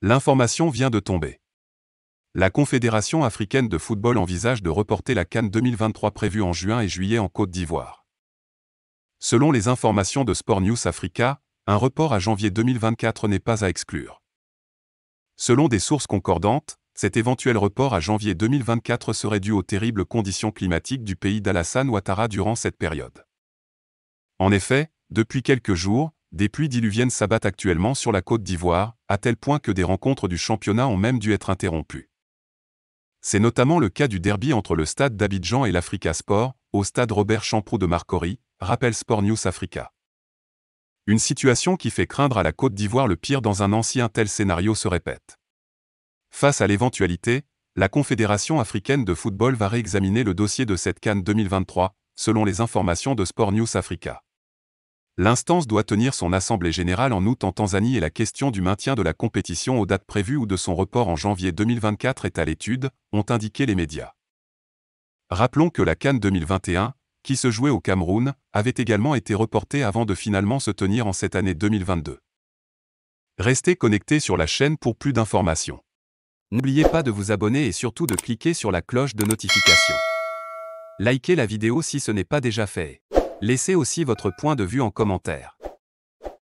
L'information vient de tomber. La Confédération africaine de football envisage de reporter la Cannes 2023 prévue en juin et juillet en Côte d'Ivoire. Selon les informations de Sport News Africa, un report à janvier 2024 n'est pas à exclure. Selon des sources concordantes, cet éventuel report à janvier 2024 serait dû aux terribles conditions climatiques du pays d'Alassane Ouattara durant cette période. En effet, depuis quelques jours, des pluies diluviennes s'abattent actuellement sur la Côte d'Ivoire, à tel point que des rencontres du championnat ont même dû être interrompues. C'est notamment le cas du derby entre le stade d'Abidjan et l'Africa Sport, au stade Robert Champroux de Marcory, rappelle Sport News Africa. Une situation qui fait craindre à la Côte d'Ivoire le pire dans un ancien tel scénario se répète. Face à l'éventualité, la Confédération africaine de football va réexaminer le dossier de cette Cannes 2023, selon les informations de Sport News Africa. L'instance doit tenir son assemblée générale en août en Tanzanie et la question du maintien de la compétition aux dates prévues ou de son report en janvier 2024 est à l'étude, ont indiqué les médias. Rappelons que la Cannes 2021, qui se jouait au Cameroun, avait également été reportée avant de finalement se tenir en cette année 2022. Restez connectés sur la chaîne pour plus d'informations. N'oubliez pas de vous abonner et surtout de cliquer sur la cloche de notification. Likez la vidéo si ce n'est pas déjà fait. Laissez aussi votre point de vue en commentaire.